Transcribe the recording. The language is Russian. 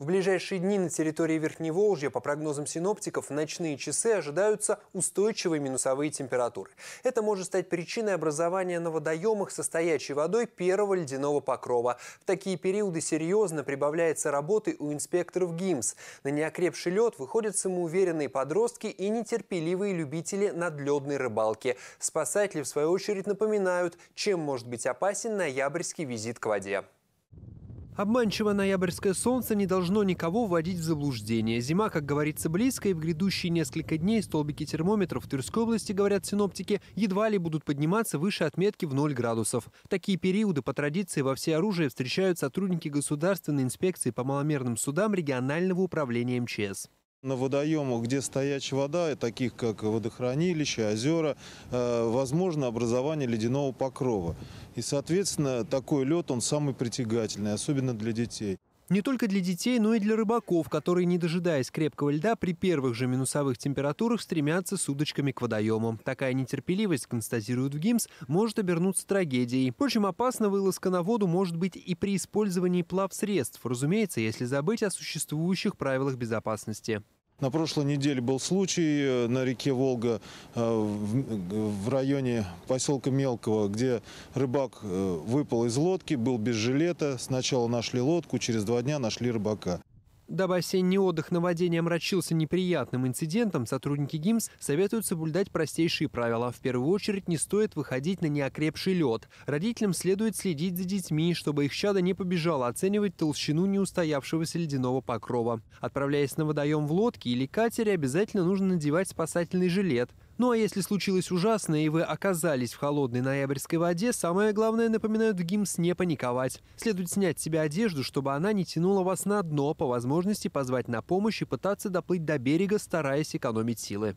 В ближайшие дни на территории Верхней Верхневолжья, по прогнозам синоптиков, в ночные часы ожидаются устойчивые минусовые температуры. Это может стать причиной образования на водоемах со стоячей водой первого ледяного покрова. В такие периоды серьезно прибавляется работы у инспекторов ГИМС. На неокрепший лед выходят самоуверенные подростки и нетерпеливые любители надледной рыбалки. Спасатели, в свою очередь, напоминают, чем может быть опасен ноябрьский визит к воде. Обманчиво ноябрьское солнце не должно никого вводить в заблуждение. Зима, как говорится, близко, и в грядущие несколько дней столбики термометров в Тверской области, говорят синоптики, едва ли будут подниматься выше отметки в 0 градусов. Такие периоды по традиции во всеоружии встречают сотрудники Государственной инспекции по маломерным судам регионального управления МЧС. На водоемах, где стоячая вода, таких как водохранилища, озера, э, возможно образование ледяного покрова. И, соответственно, такой лед, он самый притягательный, особенно для детей. Не только для детей, но и для рыбаков, которые, не дожидаясь крепкого льда, при первых же минусовых температурах стремятся с удочками к водоему. Такая нетерпеливость, констатируют в ГИМС, может обернуться трагедией. Впрочем, опасна вылазка на воду может быть и при использовании плавсредств, разумеется, если забыть о существующих правилах безопасности. На прошлой неделе был случай э, на реке Волга э, в районе поселка Мелкого, где рыбак э, выпал из лодки, был без жилета. Сначала нашли лодку, через два дня нашли рыбака. Дабы осенний отдых на воде не омрачился неприятным инцидентом, сотрудники ГИМС советуют соблюдать простейшие правила. В первую очередь не стоит выходить на неокрепший лед. Родителям следует следить за детьми, чтобы их чадо не побежало оценивать толщину неустоявшегося ледяного покрова. Отправляясь на водоем в лодке или катере, обязательно нужно надевать спасательный жилет – ну а если случилось ужасное и вы оказались в холодной ноябрьской воде, самое главное, напоминают в ГИМС, не паниковать. Следует снять с себя одежду, чтобы она не тянула вас на дно, по возможности позвать на помощь и пытаться доплыть до берега, стараясь экономить силы.